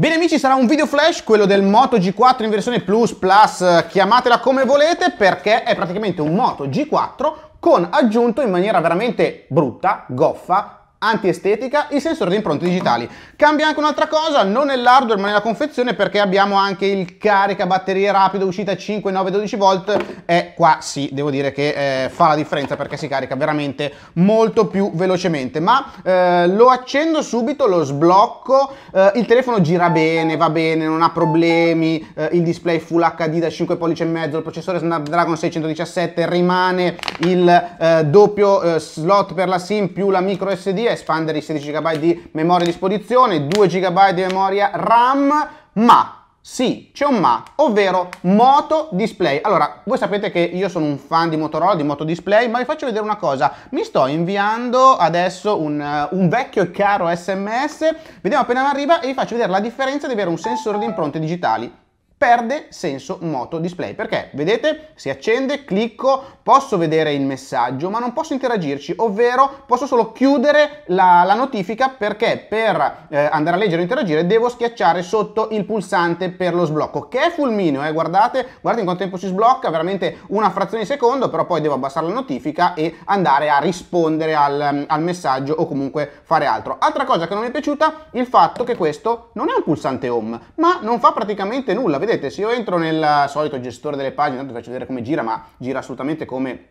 Bene amici sarà un video flash, quello del Moto G4 in versione Plus, Plus, chiamatela come volete perché è praticamente un Moto G4 con aggiunto in maniera veramente brutta, goffa, antiestetica il sensore di impronte digitali. Cambia anche un'altra cosa, non nell'hardware ma nella confezione perché abbiamo anche il carica caricabatterie rapido uscita 5, 9, 12 volt e qua sì, devo dire che eh, fa la differenza perché si carica veramente molto più velocemente, ma eh, lo accendo subito, lo sblocco, eh, il telefono gira bene, va bene, non ha problemi, eh, il display Full HD da 5 pollici e mezzo, il processore Snapdragon 617 rimane il eh, doppio eh, slot per la SIM più la micro SD espandere i 16 GB di memoria a disposizione, 2 GB di memoria RAM, ma sì, c'è un ma, ovvero Moto Display. Allora, voi sapete che io sono un fan di Motorola, di Moto Display, ma vi faccio vedere una cosa. Mi sto inviando adesso un, eh, un vecchio e caro sms, vediamo appena arriva e vi faccio vedere la differenza di avere un sensore di impronte digitali perde senso moto display perché vedete si accende clicco posso vedere il messaggio ma non posso interagirci ovvero posso solo chiudere la, la notifica perché per eh, andare a leggere o interagire devo schiacciare sotto il pulsante per lo sblocco che è fulmineo eh, guardate guardate in quanto tempo si sblocca veramente una frazione di secondo però poi devo abbassare la notifica e andare a rispondere al, al messaggio o comunque fare altro altra cosa che non mi è piaciuta il fatto che questo non è un pulsante home ma non fa praticamente nulla Vedete, se io entro nel solito gestore delle pagine, tanto vi faccio vedere come gira, ma gira assolutamente come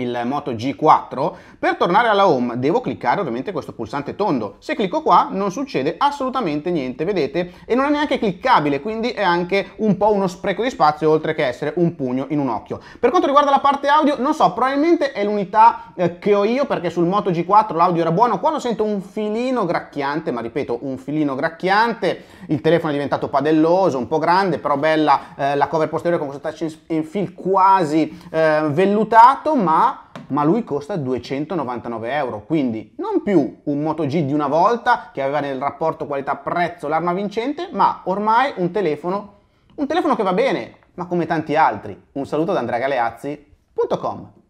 il Moto G4, per tornare alla home devo cliccare ovviamente questo pulsante tondo. Se clicco qua non succede assolutamente niente, vedete? E non è neanche cliccabile, quindi è anche un po' uno spreco di spazio oltre che essere un pugno in un occhio. Per quanto riguarda la parte audio, non so, probabilmente è l'unità eh, che ho io perché sul Moto G4 l'audio era buono, qua lo sento un filino gracchiante, ma ripeto, un filino gracchiante, il telefono è diventato padelloso, un po' grande, però bella eh, la cover posteriore con questo touch and feel quasi eh, vellutato, ma ma lui costa 299 euro, quindi non più un Moto G di una volta che aveva nel rapporto qualità-prezzo l'arma vincente, ma ormai un telefono, un telefono che va bene, ma come tanti altri. Un saluto da AndreaGaleazzi.com.